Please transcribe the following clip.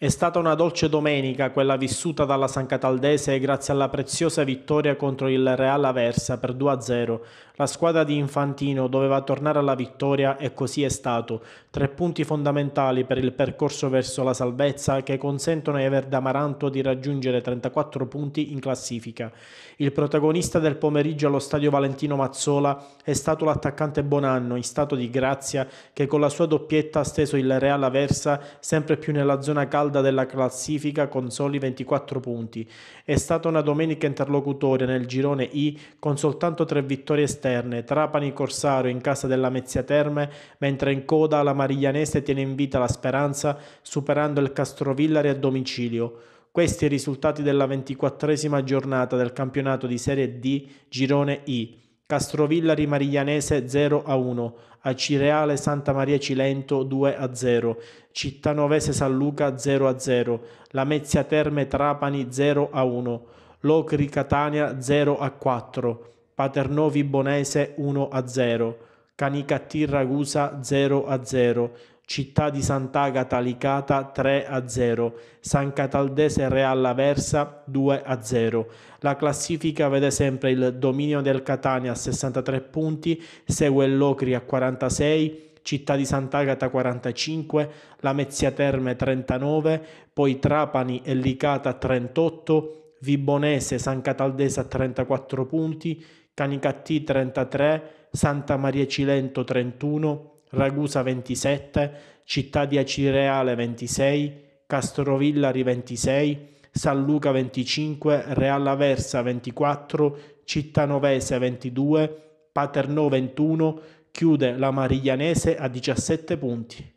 È stata una dolce domenica quella vissuta dalla San Cataldese grazie alla preziosa vittoria contro il Real Aversa per 2-0. La squadra di Infantino doveva tornare alla vittoria e così è stato. Tre punti fondamentali per il percorso verso la salvezza che consentono ai Verdamaranto di raggiungere 34 punti in classifica. Il protagonista del pomeriggio allo stadio Valentino Mazzola è stato l'attaccante Bonanno in stato di grazia che con la sua doppietta ha steso il Real Aversa sempre più nella zona calda calda della classifica con soli 24 punti. È stata una domenica interlocutoria nel girone I con soltanto tre vittorie esterne, Trapani Corsaro in casa della Mezzia Terme, mentre in coda la Mariglianese tiene in vita la Speranza superando il Castrovillari a domicilio. Questi i risultati della ventiquattresima giornata del campionato di Serie D Girone I. Castrovillari Mariglianese 0 a 1, Acireale Santa Maria Cilento 2 a 0, Cittanovese San Luca 0 a 0, Lamezia Terme Trapani 0 a 1, Locri Catania 0 a 4, Paternovi Bonese 1 a 0, Canicattì Ragusa 0 a 0, Città di Sant'Agata Licata 3 a 0, San Cataldese Real Aversa 2 a 0. La classifica vede sempre il dominio del Catania a 63 punti, segue il Locri a 46 Città di Sant'Agata 45, Lamezia Terme 39, poi Trapani e Licata 38, Vibonese San Cataldese a 34 punti, Canicattì 33, Santa Maria Cilento 31, Ragusa 27, Città di Acireale 26, Castrovillari 26, San Luca 25, Real Aversa 24, Città Novese 22, Paternò 21, chiude la Mariglianese a 17 punti.